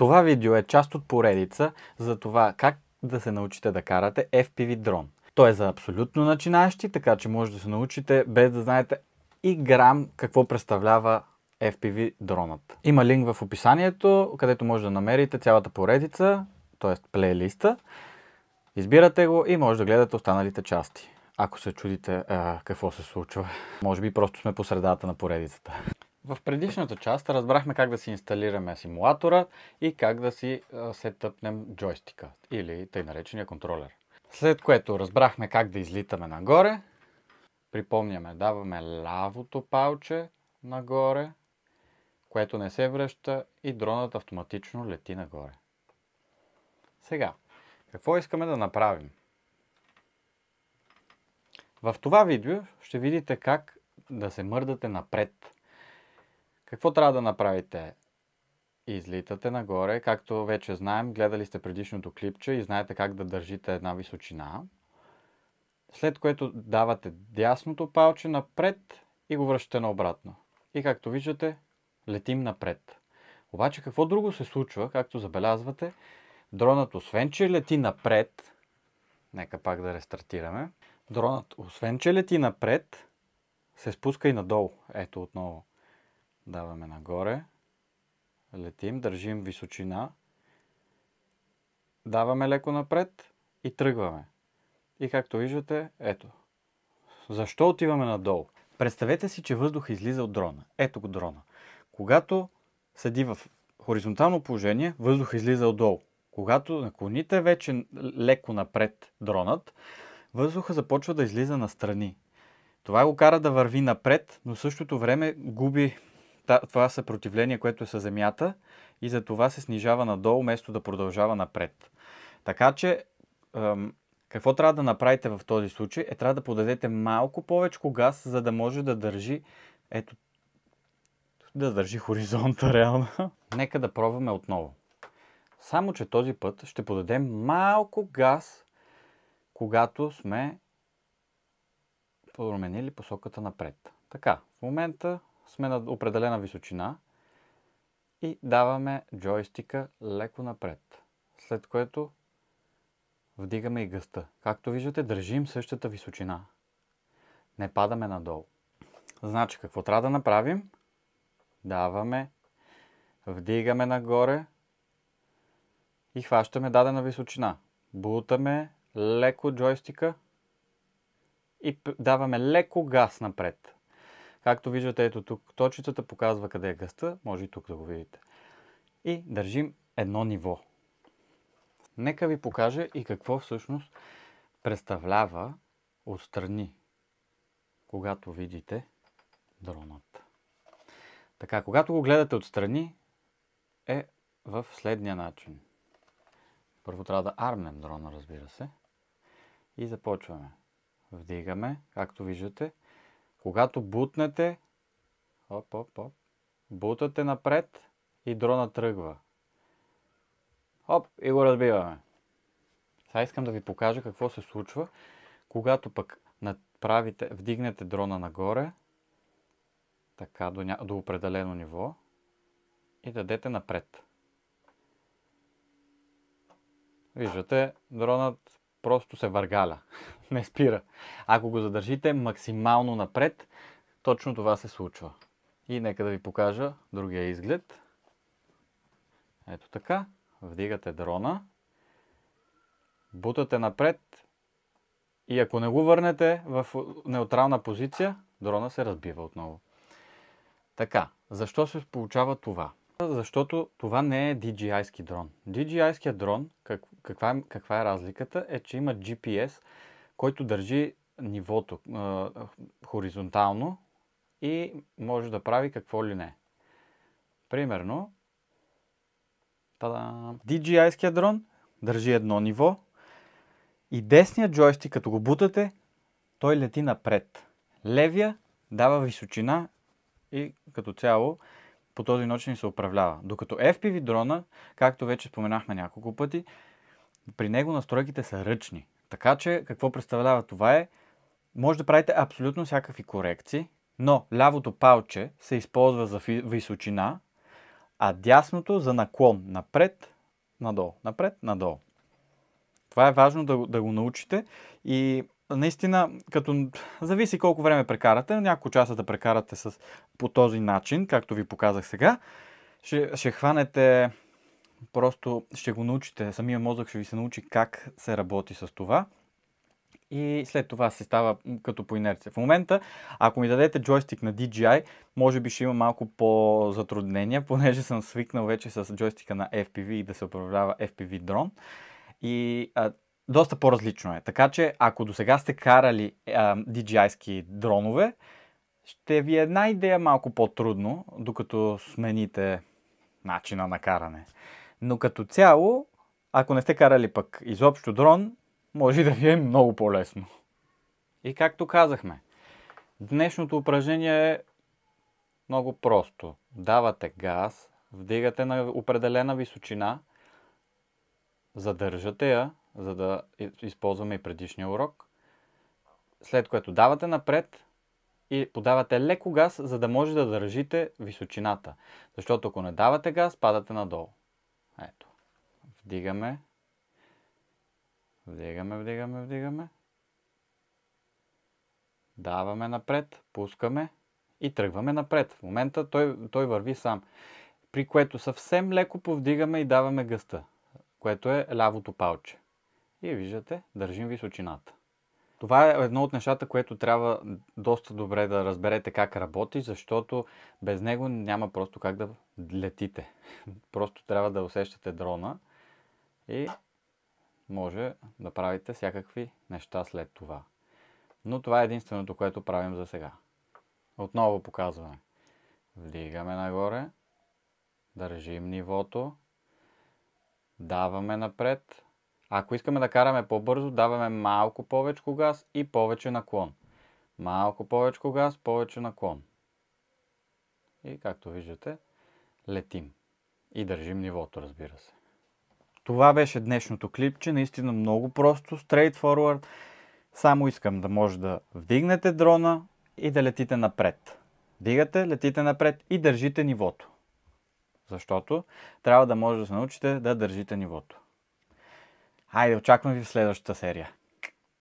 Това видео е част от поредица за това как да се научите да карате FPV дрон. Той е за абсолютно начинаещи, така че може да се научите без да знаете и грам какво представлява FPV дронът. Има линк в описанието, където може да намерите цялата поредица, т.е. плейлиста. Избирате го и може да гледате останалите части. Ако се чудите какво се случва, може би просто сме по средата на поредицата. В предишната част разбрахме как да си инсталираме симулатора и как да си сетъпнем джойстика или тъй наречения контролер. След което разбрахме как да излитаме нагоре. Припомняме, даваме лявото палче нагоре, което не се връща и дронът автоматично лети нагоре. Сега, какво искаме да направим? В това видео ще видите как да се мърдате напред какво трябва да направите? Излитате нагоре. Както вече знаем, гледали сте предишното клипче и знаете как да държите една височина. След което давате дясното палче напред и го връщате наобратно. И както виждате, летим напред. Обаче какво друго се случва, както забелязвате, дронът освен, че лети напред, нека пак да рестартираме, дронът освен, че лети напред, се спуска и надолу. Ето отново. Даваме нагоре. Летим, държим височина. Даваме леко напред и тръгваме. И както виждате, ето. Защо отиваме надолу? Представете си, че въздух излиза от дрона. Ето го дрона. Когато седи в хоризонтално положение, въздух излиза отдолу. Когато наклоните вече леко напред дронът, въздуха започва да излиза настрани. Това го кара да върви напред, но същото време губи това съпротивление, което е със Земята и за това се снижава надолу, вместо да продължава напред. Така че, какво трябва да направите в този случай? Е, трябва да подадете малко повече газ, за да може да държи, ето, да държи хоризонта реално. Нека да пробваме отново. Само, че този път ще подадем малко газ, когато сме променили посоката напред. Така, в момента сме на определена височина и даваме джойстика леко напред. След което вдигаме и гъста. Както виждате, държим същата височина. Не падаме надолу. Значи, какво трябва да направим? Даваме, вдигаме нагоре и хващаме дадена височина. Бутаме леко джойстика и даваме леко газ напред. Както виждате, ето тук точицата показва къде е гъста, може и тук да го видите. И държим едно ниво. Нека ви покажа и какво всъщност представлява отстрани, когато видите дронът. Така, когато го гледате отстрани, е в следния начин. Първо трябва да армнем дрона, разбира се. И започваме. Вдигаме, както виждате, когато бутнете, оп, оп, оп, бутате напред и дрона тръгва. Оп, и го разбиваме. Сега искам да ви покажа какво се случва, когато пък направите, вдигнете дрона нагоре, така до, ня... до определено ниво и дадете напред. Виждате, дронът просто се въргаля. не спира. Ако го задържите максимално напред, точно това се случва. И нека да ви покажа другия изглед. Ето така. Вдигате дрона. Бутате напред. И ако не го върнете в неутрална позиция, дрона се разбива отново. Така, защо се получава това? Защото това не е DJI-ски дрон. dji ския дрон, как, каква, е, каква е разликата, е, че има GPS, който държи нивото а, хоризонтално и може да прави какво ли не. Примерно, DJI-ския дрон държи едно ниво и десният джойстик, като го бутате, той лети напред. Левия дава височина и като цяло по този начин се управлява. Докато FPV дрона, както вече споменахме няколко пъти, при него настройките са ръчни. Така че, какво представлява това е? Може да правите абсолютно всякакви корекции, но лявото палче се използва за височина, а дясното за наклон напред, надолу, напред, надолу. Това е важно да, да го научите и наистина, като зависи колко време прекарате, няколко часа да прекарате с, по този начин, както ви показах сега, ще, ще хванете Просто ще го научите, самия мозък ще ви се научи как се работи с това и след това се става като по инерция. В момента, ако ми дадете джойстик на DJI, може би ще има малко по-затруднения, понеже съм свикнал вече с джойстика на FPV и да се управлява FPV дрон. И а, доста по-различно е. Така че, ако до сега сте карали а, DJI-ски дронове, ще ви е една идея малко по-трудно, докато смените начина на каране. Но като цяло, ако не сте карали пък изобщо дрон, може да ви е много по-лесно. И както казахме, днешното упражнение е много просто. Давате газ, вдигате на определена височина, задържате я, за да използваме и предишния урок, след което давате напред и подавате леко газ, за да може да държите височината. Защото ако не давате газ, падате надолу. Ето. Вдигаме. Вдигаме, вдигаме, вдигаме. Даваме напред, пускаме и тръгваме напред. В момента той, той върви сам. При което съвсем леко повдигаме и даваме гъста, което е лявото палче. И виждате, държим височината. Това е едно от нещата, което трябва доста добре да разберете как работи, защото без него няма просто как да летите. Просто трябва да усещате дрона и може да правите всякакви неща след това. Но това е единственото, което правим за сега. Отново показваме. Вдигаме нагоре, държим нивото, даваме напред, ако искаме да караме по-бързо, даваме малко повече газ и повече наклон. Малко повече газ, повече наклон. И както виждате, летим. И държим нивото, разбира се. Това беше днешното клипче, наистина много просто, straightforward. Само искам да може да вдигнете дрона и да летите напред. Вдигате, летите напред и държите нивото. Защото трябва да може да се научите да държите нивото. Хайде, очаквам ви в следващата серия.